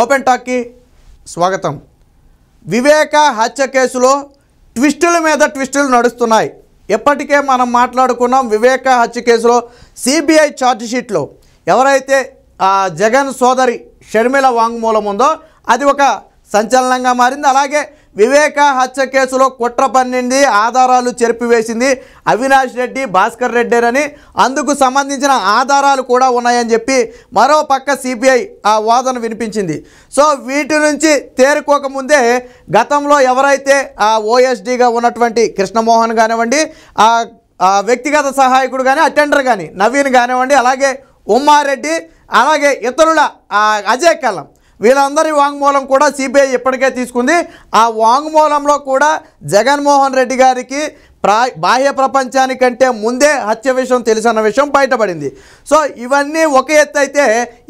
open టాక్కి స్వాగతం వివేక హత్య కేసులో ట్విస్టుల మీద ట్విస్టులు నడుస్తున్నాయి ఇప్పటికే మనం మాట్లాడుకున్నాం వివేక హత్య కేసులో సిబిఐ ఛార్జ్షీట్లో ఎవరైతే జగన్ సోదరి షర్మిల వాంగ్మూలం ఉందో అది ఒక సంచలనంగా మారింది అలాగే వివేక హత్య కేసులో కుట్ర పన్నింది ఆధారాలు చెరిపివేసింది అవినాష్ రెడ్డి భాస్కర్ రెడ్డేనని అందుకు సంబంధించిన ఆధారాలు కూడా ఉన్నాయని చెప్పి మరో పక్క సిబిఐ ఆ వాదన వినిపించింది సో వీటి నుంచి తేరుకోకముందే గతంలో ఎవరైతే ఆ ఓఎస్డీగా ఉన్నటువంటి కృష్ణమోహన్ కానివ్వండి ఆ వ్యక్తిగత సహాయకుడు కానీ అటెండర్ కానీ నవీన్ కానివ్వండి అలాగే ఉమ్మారెడ్డి అలాగే ఇతరుల అజయ్ కలం వీళ్ళందరి వాంగ్మూలం కూడా సిబిఐ ఇప్పటికే తీసుకుంది ఆ వాంగ్మూలంలో కూడా జగన్మోహన్ రెడ్డి గారికి ప్రా బాహ్య ప్రపంచానికంటే ముందే హత్య విషయం తెలిసిన విషయం బయటపడింది సో ఇవన్నీ ఒక ఎత్తు అయితే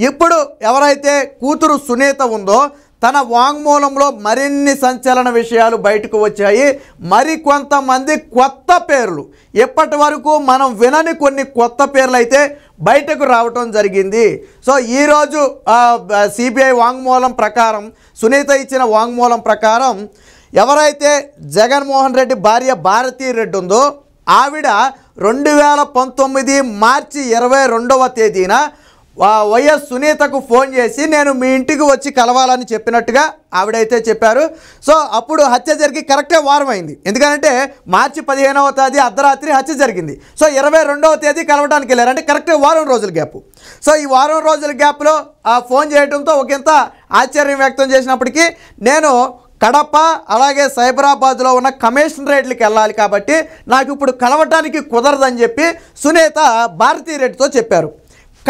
ఇప్పుడు ఎవరైతే కూతురు సునీత ఉందో తన వాంగ్మూలంలో మరిన్ని సంచలన విషయాలు బయటకు వచ్చాయి మరి కొంతమంది కొత్త పేర్లు ఇప్పటి వరకు మనం వినని కొన్ని కొత్త పేర్లు అయితే బయటకు రావటం జరిగింది సో ఈరోజు సిబిఐ వాంగ్మూలం ప్రకారం సునీత ఇచ్చిన వాంగ్మూలం ప్రకారం ఎవరైతే జగన్మోహన్ రెడ్డి భార్య భారతీ రెడ్డి ఉందో ఆవిడ రెండు వేల పంతొమ్మిది మార్చి ఇరవై రెండవ తేదీన వైఎస్ సునీతకు ఫోన్ చేసి నేను మీ ఇంటికి వచ్చి కలవాలని చెప్పినట్టుగా ఆవిడైతే చెప్పారు సో అప్పుడు హత్య జరిగి కరెక్టే వారం అయింది ఎందుకంటే మార్చి పదిహేనవ తేదీ అర్ధరాత్రి హత్య జరిగింది సో ఇరవై రెండవ తేదీ కలవడానికి వెళ్ళారు అంటే కరెక్ట్ వారం రోజుల గ్యాప్ సో ఈ వారం రోజుల గ్యాప్లో ఆ ఫోన్ చేయడంతో ఒకంత ఆశ్చర్యం వ్యక్తం చేసినప్పటికీ నేను కడప అలాగే సైబరాబాద్లో ఉన్న కమిషనరేట్లకి వెళ్ళాలి కాబట్టి నాకు ఇప్పుడు కలవటానికి కుదరదని చెప్పి సునీత భారతీ రెడ్డితో చెప్పారు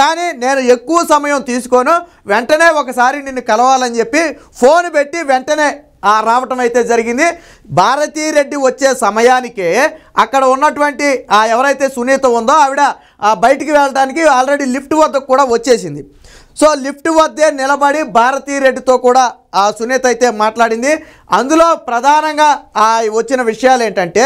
కానీ నేను ఎక్కువ సమయం తీసుకోను వెంటనే ఒకసారి నిన్ను కలవాలని చెప్పి ఫోన్ పెట్టి వెంటనే రావటం అయితే జరిగింది రెడ్డి వచ్చే సమయానికి అక్కడ ఉన్నటువంటి ఎవరైతే సునీత ఉందో ఆవిడ బయటికి వెళ్ళడానికి ఆల్రెడీ లిఫ్ట్ వద్దకు కూడా వచ్చేసింది సో లిఫ్ట్ వద్దే నిలబడి భారతీ రెడ్డితో కూడా ఆ సునీత అయితే మాట్లాడింది అందులో ప్రధానంగా ఆ వచ్చిన విషయాలు ఏంటంటే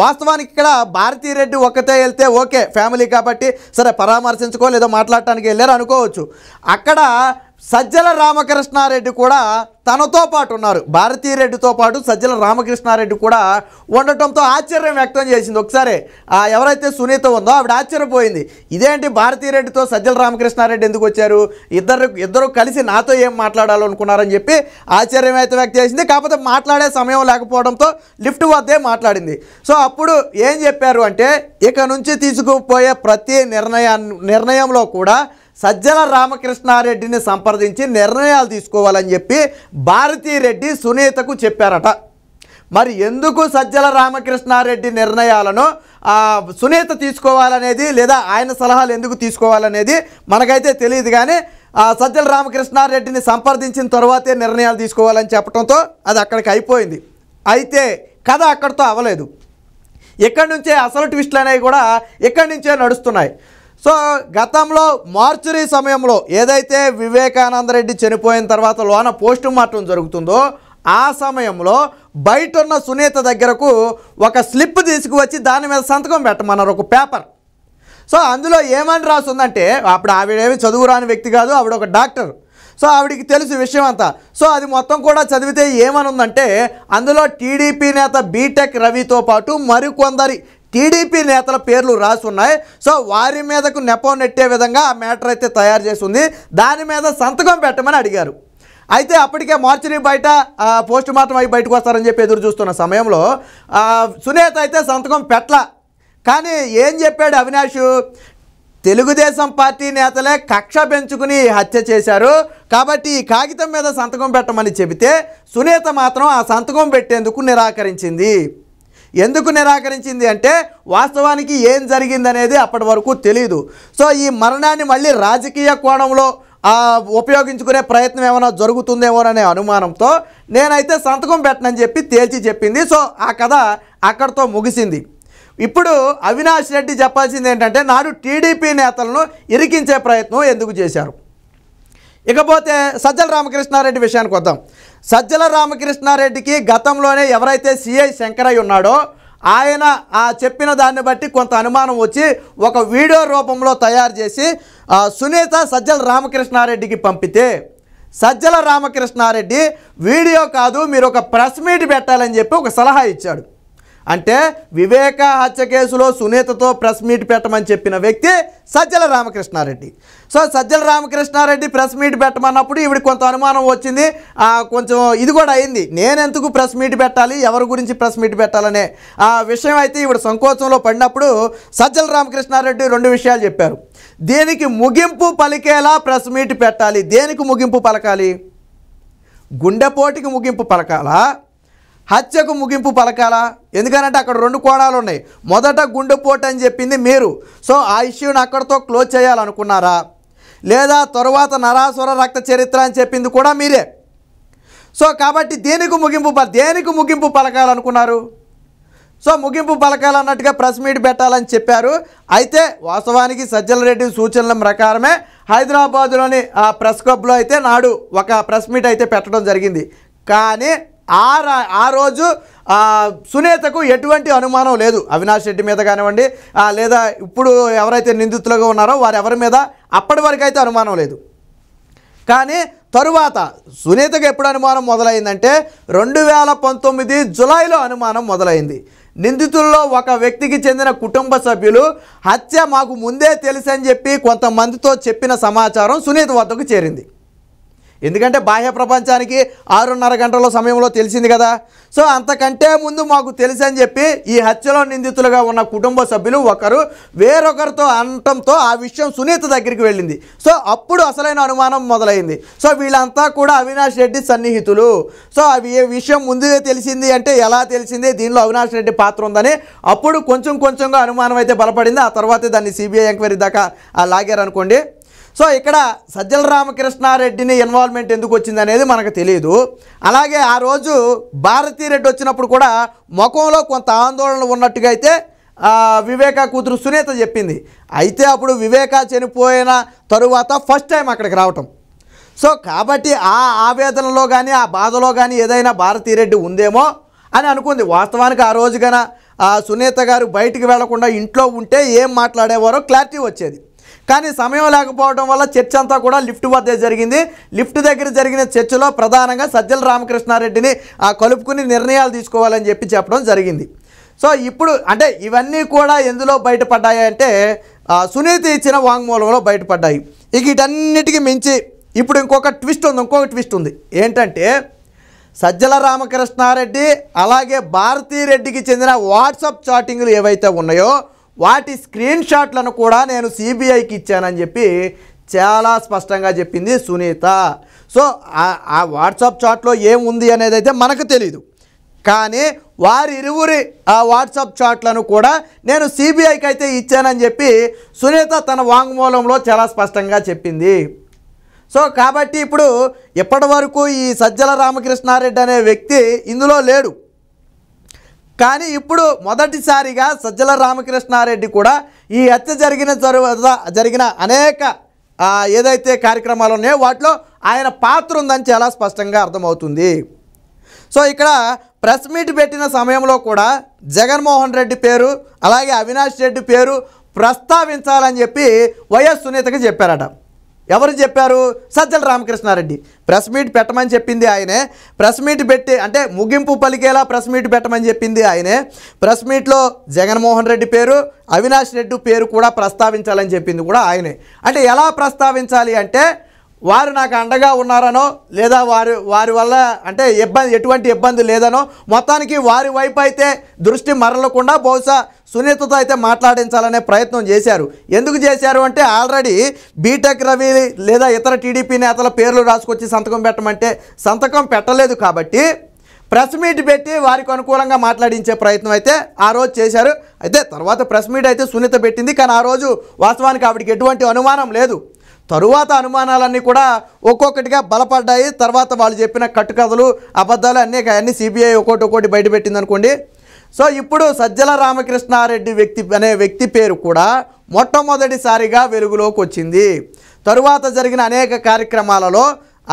వాస్తవానికి ఇక్కడ భారతీ రెడ్డి ఒకతే వెళ్తే ఓకే ఫ్యామిలీ కాబట్టి సరే పరామర్శించుకో లేదో మాట్లాడటానికి వెళ్ళారు అనుకోవచ్చు అక్కడ సజ్జల రామకృష్ణారెడ్డి కూడా తనతో పాటు ఉన్నారు భారతీరెడ్డితో పాటు సజ్జల రామకృష్ణారెడ్డి కూడా ఉండటంతో ఆశ్చర్యం వ్యక్తం చేసింది ఒకసారి ఎవరైతే సునీత ఉందో ఆవిడ ఆశ్చర్యపోయింది ఇదేంటి భారతీరెడ్డితో సజ్జల రామకృష్ణారెడ్డి ఎందుకు వచ్చారు ఇద్దరు ఇద్దరు కలిసి నాతో ఏం మాట్లాడాలనుకున్నారని చెప్పి ఆశ్చర్యం అయితే వ్యక్తం చేసింది కాకపోతే మాట్లాడే సమయం లేకపోవడంతో లిఫ్ట్ వద్దే మాట్లాడింది సో అప్పుడు ఏం చెప్పారు అంటే ఇక నుంచి తీసుకుపోయే ప్రతి నిర్ణయా నిర్ణయంలో కూడా సజ్జల రామకృష్ణారెడ్డిని సంప్రదించి నిర్ణయాలు తీసుకోవాలని చెప్పి భారతీరెడ్డి సునీతకు చెప్పారట మరి ఎందుకు సజ్జల రామకృష్ణారెడ్డి నిర్ణయాలను సునీత తీసుకోవాలనేది లేదా ఆయన సలహాలు ఎందుకు తీసుకోవాలనేది మనకైతే తెలియదు కానీ సజ్జల రామకృష్ణారెడ్డిని సంప్రదించిన తర్వాతే నిర్ణయాలు తీసుకోవాలని చెప్పడంతో అది అక్కడికి అయిపోయింది అయితే కథ అక్కడితో అవ్వలేదు ఎక్కడి నుంచే అసలు ట్విస్ట్లు అనేవి కూడా ఎక్కడి నుంచే నడుస్తున్నాయి సో గతంలో మార్చురీ సమయంలో ఏదైతే వివేకానందరెడ్డి చనిపోయిన తర్వాత లోన పోస్టు మార్టం జరుగుతుందో ఆ సమయంలో బయట ఉన్న సునీత దగ్గరకు ఒక స్లిప్ తీసుకువచ్చి దాని మీద సంతకం పెట్టమన్నారు ఒక పేపర్ సో అందులో ఏమని ఉందంటే అప్పుడు ఆవిడేమి చదువురాని వ్యక్తి కాదు ఆవిడ ఒక డాక్టర్ సో ఆవిడికి తెలుసు విషయం అంతా సో అది మొత్తం కూడా చదివితే ఏమనుందంటే అందులో టీడీపీ నేత బీటెక్ రవితో పాటు మరికొందరి టీడీపీ నేతల పేర్లు రాసున్నాయి సో వారి మీదకు నెపం నెట్టే విధంగా ఆ మ్యాటర్ అయితే తయారు చేసింది దాని మీద సంతకం పెట్టమని అడిగారు అయితే అప్పటికే మార్చిని బయట పోస్ట్ మార్టం అయి బయటకు వస్తారని చెప్పి ఎదురు చూస్తున్న సమయంలో సునీత అయితే సంతకం పెట్టల కానీ ఏం చెప్పాడు అవినాష్ తెలుగుదేశం పార్టీ నేతలే కక్ష పెంచుకుని హత్య చేశారు కాబట్టి ఈ కాగితం మీద సంతకం పెట్టమని చెబితే సునీత మాత్రం ఆ సంతకం పెట్టేందుకు నిరాకరించింది ఎందుకు నిరాకరించింది అంటే వాస్తవానికి ఏం జరిగిందనేది అప్పటి వరకు తెలియదు సో ఈ మరణాన్ని మళ్ళీ రాజకీయ కోణంలో ఉపయోగించుకునే ప్రయత్నం ఏమైనా జరుగుతుందేమోననే అనుమానంతో నేనైతే సంతకం పెట్టనని చెప్పి తేల్చి చెప్పింది సో ఆ కథ అక్కడితో ముగిసింది ఇప్పుడు అవినాష్ రెడ్డి చెప్పాల్సింది ఏంటంటే నాడు టీడీపీ నేతలను ఇరికించే ప్రయత్నం ఎందుకు చేశారు ఇకపోతే సజ్జల రామకృష్ణారెడ్డి విషయానికి వద్దాం సజ్జల రామకృష్ణారెడ్డికి గతంలోనే ఎవరైతే సిఐ శంకరయ్య ఉన్నాడో ఆయన ఆ చెప్పిన దాన్ని బట్టి కొంత అనుమానం వచ్చి ఒక వీడియో రూపంలో తయారు చేసి సునీత సజ్జల రామకృష్ణారెడ్డికి పంపితే సజ్జల రామకృష్ణారెడ్డి వీడియో కాదు మీరు ఒక ప్రెస్ మీట్ పెట్టాలని చెప్పి ఒక సలహా ఇచ్చాడు అంటే వివేక హత్య కేసులో సునీతతో ప్రెస్ మీట్ పెట్టమని చెప్పిన వ్యక్తి Sajjala Ramakrishna Reddy so Sajjala Ramakrishna Reddy press meet పెట్టమన్నప్పుడు ఇవి కొంత అనుమానం వచ్చింది కొంచెం ఇది కూడా అయింది నేనెందుకు ప్రెస్ మీట్ పెట్టాలి ఎవరి గురించి ప్రెస్ మీట్ పెట్టాలనే ఆ విషయం అయితే ఇవి సంకోచంలో పడినప్పుడు సజ్జల రామకృష్ణారెడ్డి రెండు విషయాలు చెప్పారు దేనికి ముగింపు పలికేలా ప్రెస్ మీట్ పెట్టాలి దేనికి ముగింపు పలకాలి గుండెపోటుకి ముగింపు పలకాలా హత్యకు ముగింపు పలకాలా ఎందుకనంటే అక్కడ రెండు కోణాలు ఉన్నాయి మొదట గుండెపోటు అని చెప్పింది మీరు సో ఆ ఇష్యూని అక్కడితో క్లోజ్ చేయాలనుకున్నారా లేదా తరువాత నరాసుర రక్త చరిత్ర అని చెప్పింది కూడా మీరే సో కాబట్టి దేనికి ముగింపు దేనికి ముగింపు పలకాలనుకున్నారు సో ముగింపు పలకాలన్నట్టుగా ప్రెస్ మీట్ పెట్టాలని చెప్పారు అయితే వాస్తవానికి సజ్జల రెడ్డి సూచనల ప్రకారమే హైదరాబాదులోని ఆ ప్రెస్ క్లబ్లో అయితే నాడు ఒక ప్రెస్ మీట్ అయితే పెట్టడం జరిగింది కానీ ఆ రోజు సునీతకు ఎటువంటి అనుమానం లేదు అవినాష్ రెడ్డి మీద కానివ్వండి లేదా ఇప్పుడు ఎవరైతే నిందితులుగా ఉన్నారో వారు ఎవరి మీద అప్పటి వరకు అయితే అనుమానం లేదు కానీ తరువాత సునీతకు ఎప్పుడు అనుమానం మొదలైందంటే రెండు వేల పంతొమ్మిది జులైలో అనుమానం మొదలైంది నిందితుల్లో ఒక వ్యక్తికి చెందిన కుటుంబ సభ్యులు హత్య మాకు ముందే తెలుసని చెప్పి కొంతమందితో చెప్పిన సమాచారం సునీత వద్దకు చేరింది ఎందుకంటే బాహ్య ప్రపంచానికి ఆరున్నర గంటల సమయంలో తెలిసింది కదా సో అంతకంటే ముందు మాకు తెలుసు అని చెప్పి ఈ హత్యలో నిందితులుగా ఉన్న కుటుంబ సభ్యులు ఒకరు వేరొకరితో అనటంతో ఆ విషయం సునీత దగ్గరికి వెళ్ళింది సో అప్పుడు అసలైన అనుమానం మొదలైంది సో వీళ్ళంతా కూడా అవినాష్ రెడ్డి సన్నిహితులు సో అవి ఏ విషయం ముందుగా తెలిసింది అంటే ఎలా తెలిసింది దీనిలో అవినాష్ రెడ్డి పాత్ర ఉందని అప్పుడు కొంచెం కొంచెంగా అనుమానం అయితే బలపడింది ఆ తర్వాతే దాన్ని సిబిఐ ఎంక్వైరీ దాకా లాగారనుకోండి సో ఇక్కడ సజ్జల రామకృష్ణారెడ్డిని ఇన్వాల్వ్మెంట్ ఎందుకు వచ్చింది అనేది మనకు తెలియదు అలాగే ఆ రోజు భారతీరెడ్డి వచ్చినప్పుడు కూడా ముఖంలో కొంత ఆందోళన ఉన్నట్టుగా అయితే వివేక కూతురు సునీత చెప్పింది అయితే అప్పుడు వివేక చనిపోయిన తరువాత ఫస్ట్ టైం అక్కడికి రావటం సో కాబట్టి ఆ ఆవేదనలో కానీ ఆ బాధలో కానీ ఏదైనా భారతీరెడ్డి ఉందేమో అని అనుకుంది వాస్తవానికి ఆ రోజుగాన సునీత గారు బయటికి వెళ్లకుండా ఇంట్లో ఉంటే ఏం మాట్లాడేవారో క్లారిటీ వచ్చేది కానీ సమయం లేకపోవడం వల్ల చర్చ అంతా కూడా లిఫ్ట్ వద్దే జరిగింది లిఫ్ట్ దగ్గర జరిగిన చర్చలో ప్రధానంగా సజ్జల రామకృష్ణారెడ్డిని ఆ కలుపుకుని నిర్ణయాలు తీసుకోవాలని చెప్పి చెప్పడం జరిగింది సో ఇప్పుడు అంటే ఇవన్నీ కూడా ఎందులో బయటపడ్డాయి అంటే సునీతి ఇచ్చిన వాంగ్మూలంలో బయటపడ్డాయి ఇక వీటన్నిటికీ మించి ఇప్పుడు ఇంకొక ట్విస్ట్ ఉంది ఇంకొక ట్విస్ట్ ఉంది ఏంటంటే సజ్జల రామకృష్ణారెడ్డి అలాగే భారతీరెడ్డికి చెందిన వాట్సాప్ చాటింగ్లు ఏవైతే ఉన్నాయో వాటి స్క్రీన్ షాట్లను కూడా నేను సిబిఐకి ఇచ్చానని చెప్పి చాలా స్పష్టంగా చెప్పింది సునీత సో ఆ వాట్సాప్ చాట్లో ఏముంది అనేది అయితే మనకు తెలీదు కానీ వారిరువురి ఆ వాట్సాప్ చాట్లను కూడా నేను సిబిఐకి అయితే ఇచ్చానని చెప్పి సునీత తన వాంగ్మూలంలో చాలా స్పష్టంగా చెప్పింది సో కాబట్టి ఇప్పుడు ఇప్పటి వరకు ఈ సజ్జల రామకృష్ణారెడ్డి అనే వ్యక్తి ఇందులో లేడు కానీ ఇప్పుడు మొదటిసారిగా సజ్జల రామకృష్ణారెడ్డి కూడా ఈ హత్య జరిగిన తరువాత జరిగిన అనేక ఏదైతే కార్యక్రమాలు ఉన్నాయో వాటిలో ఆయన పాత్ర ఉందని చాలా స్పష్టంగా అర్థమవుతుంది సో ఇక్కడ ప్రెస్ మీట్ పెట్టిన సమయంలో కూడా జగన్మోహన్ రెడ్డి పేరు అలాగే అవినాష్ రెడ్డి పేరు ప్రస్తావించాలని చెప్పి వైఎస్ సునీతకి చెప్పారట ఎవరు చెప్పారు సజ్జల రామకృష్ణారెడ్డి ప్రెస్ మీట్ పెట్టమని చెప్పింది ఆయనే ప్రెస్ మీట్ పెట్టి అంటే ముగింపు పలికేలా ప్రెస్ మీట్ పెట్టమని చెప్పింది ఆయనే ప్రెస్ మీట్లో జగన్మోహన్ రెడ్డి పేరు అవినాష్ రెడ్డి పేరు కూడా ప్రస్తావించాలని చెప్పింది కూడా ఆయనే అంటే ఎలా ప్రస్తావించాలి అంటే వారు నాకు అండగా ఉన్నారనో లేదా వారు వారి వల్ల అంటే ఇబ్బంది ఎటువంటి ఇబ్బంది లేదనో మొత్తానికి వారి వైపు అయితే దృష్టి మరలకుండా బహుశా సునీతతో అయితే మాట్లాడించాలనే ప్రయత్నం చేశారు ఎందుకు చేశారు అంటే ఆల్రెడీ బీటెక్ రవి లేదా ఇతర టీడీపీ నేతల పేర్లు రాసుకొచ్చి సంతకం పెట్టమంటే సంతకం పెట్టలేదు కాబట్టి ప్రెస్ మీట్ పెట్టి వారికి అనుకూలంగా మాట్లాడించే ప్రయత్నం అయితే ఆ రోజు చేశారు అయితే తర్వాత ప్రెస్ మీట్ అయితే సునీత పెట్టింది కానీ ఆ రోజు వాస్తవానికి ఆవిడకి ఎటువంటి అనుమానం లేదు తరువాత అనుమానాలన్నీ కూడా ఒక్కొక్కటిగా బలపడ్డాయి తర్వాత వాళ్ళు చెప్పిన కట్టుకథలు అబద్ధాలు అన్నీ అన్నీ సిబిఐ ఒక్కొక్కటి ఒక్కొక్కటి బయటపెట్టింది అనుకోండి సో ఇప్పుడు సజ్జల రామకృష్ణారెడ్డి వ్యక్తి అనే వ్యక్తి పేరు కూడా మొట్టమొదటిసారిగా వెలుగులోకి వచ్చింది తరువాత జరిగిన అనేక కార్యక్రమాలలో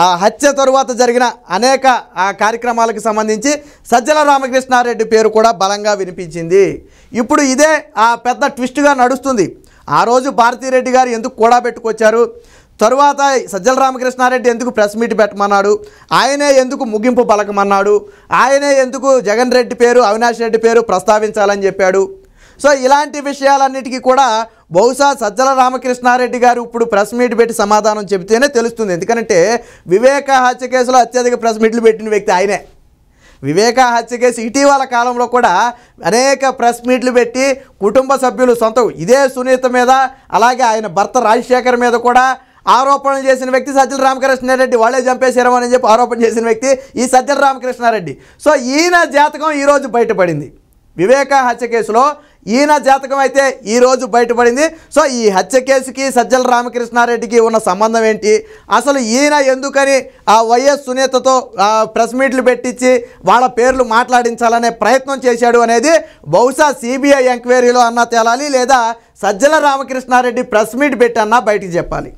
ఆ హత్య తరువాత జరిగిన అనేక ఆ కార్యక్రమాలకు సంబంధించి సజ్జల రామకృష్ణారెడ్డి పేరు కూడా బలంగా వినిపించింది ఇప్పుడు ఇదే ఆ పెద్ద ట్విస్ట్గా నడుస్తుంది ఆ రోజు భారతీరెడ్డి గారు ఎందుకు కూడా పెట్టుకొచ్చారు తరువాత సజ్జల రామకృష్ణారెడ్డి ఎందుకు ప్రెస్ మీట్ పెట్టమన్నాడు ఆయనే ఎందుకు ముగింపు పలకమన్నాడు ఆయనే ఎందుకు జగన్ రెడ్డి పేరు అవినాష్ రెడ్డి పేరు ప్రస్తావించాలని చెప్పాడు సో ఇలాంటి విషయాలన్నిటికీ కూడా బహుశా సజ్జల రామకృష్ణారెడ్డి గారు ఇప్పుడు ప్రెస్ మీట్ పెట్టి సమాధానం చెబితేనే తెలుస్తుంది ఎందుకంటే వివేక హత్య కేసులో అత్యధిక ప్రెస్ మీట్లు పెట్టిన వ్యక్తి ఆయనే వివేక హత్య కేసు ఇటీవల కాలంలో కూడా అనేక ప్రెస్ మీట్లు పెట్టి కుటుంబ సభ్యులు సొంత ఇదే సునీత మీద అలాగే ఆయన భర్త రాజశేఖర్ మీద కూడా ఆరోపణలు చేసిన వ్యక్తి సజ్జల రామకృష్ణారెడ్డి వాళ్ళే చంపేశారమని చెప్పి ఆరోపణ చేసిన వ్యక్తి ఈ సజ్జల రామకృష్ణారెడ్డి సో ఈయన జాతకం ఈరోజు బయటపడింది వివేక హత్య కేసులో ఈయన జాతకం అయితే ఈరోజు బయటపడింది సో ఈ హత్య కేసుకి సజ్జల రామకృష్ణారెడ్డికి ఉన్న సంబంధం ఏంటి అసలు ఈయన ఎందుకని ఆ వైఎస్ సునీతతో ప్రెస్ మీట్లు పెట్టించి వాళ్ళ పేర్లు మాట్లాడించాలనే ప్రయత్నం చేశాడు అనేది బహుశా సిబిఐ ఎంక్వైరీలో అన్నా తేలాలి లేదా సజ్జల రామకృష్ణారెడ్డి ప్రెస్ మీట్ పెట్టి అన్నా బయటికి చెప్పాలి